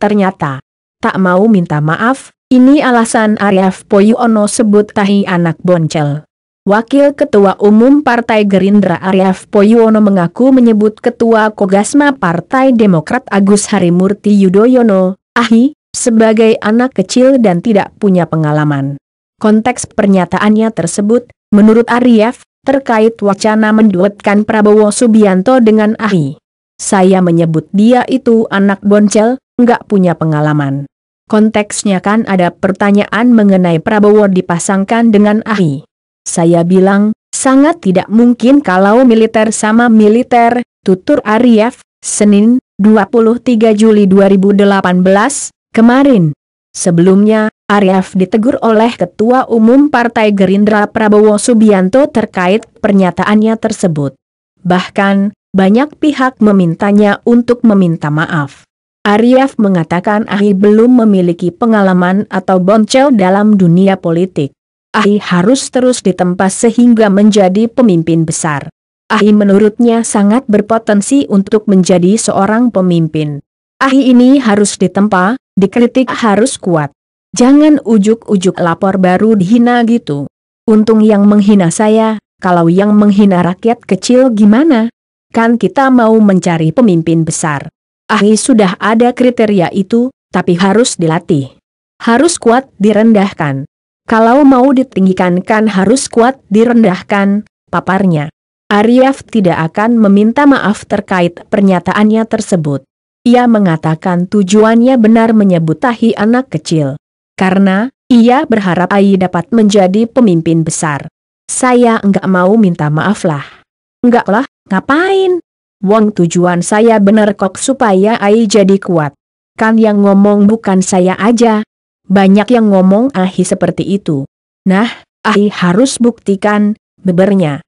ternyata. Tak mau minta maaf, ini alasan Arief Poyuono sebut tahi anak boncel. Wakil Ketua Umum Partai Gerindra Arief Poyuono mengaku menyebut Ketua Kogasma Partai Demokrat Agus Harimurti Yudhoyono, Ahi, sebagai anak kecil dan tidak punya pengalaman. Konteks pernyataannya tersebut, menurut Arief, terkait wacana menduetkan Prabowo Subianto dengan Ahi. Saya menyebut dia itu anak boncel, nggak punya pengalaman. Konteksnya kan ada pertanyaan mengenai Prabowo dipasangkan dengan Ahi. Saya bilang, sangat tidak mungkin kalau militer sama militer, tutur Arief, Senin, 23 Juli 2018, kemarin. Sebelumnya, Arief ditegur oleh Ketua Umum Partai Gerindra Prabowo Subianto terkait pernyataannya tersebut. Bahkan, banyak pihak memintanya untuk meminta maaf. Arief mengatakan Ahi belum memiliki pengalaman atau boncel dalam dunia politik. Ahi harus terus ditempa sehingga menjadi pemimpin besar. Ahi menurutnya sangat berpotensi untuk menjadi seorang pemimpin. Ahi ini harus ditempa, dikritik harus kuat. Jangan ujuk-ujuk lapor baru dihina gitu. Untung yang menghina saya, kalau yang menghina rakyat kecil gimana? Kan kita mau mencari pemimpin besar. Ahi sudah ada kriteria itu, tapi harus dilatih. Harus kuat direndahkan. Kalau mau ditinggikan kan harus kuat direndahkan, paparnya. Arief tidak akan meminta maaf terkait pernyataannya tersebut. Ia mengatakan tujuannya benar menyebut Tahi anak kecil. Karena, ia berharap Ai dapat menjadi pemimpin besar. Saya enggak mau minta maaf lah. Enggak lah, ngapain? Wong tujuan saya benar kok supaya Ai jadi kuat. Kan yang ngomong bukan saya aja. Banyak yang ngomong Ahi seperti itu. Nah, Ahi harus buktikan, bebernya.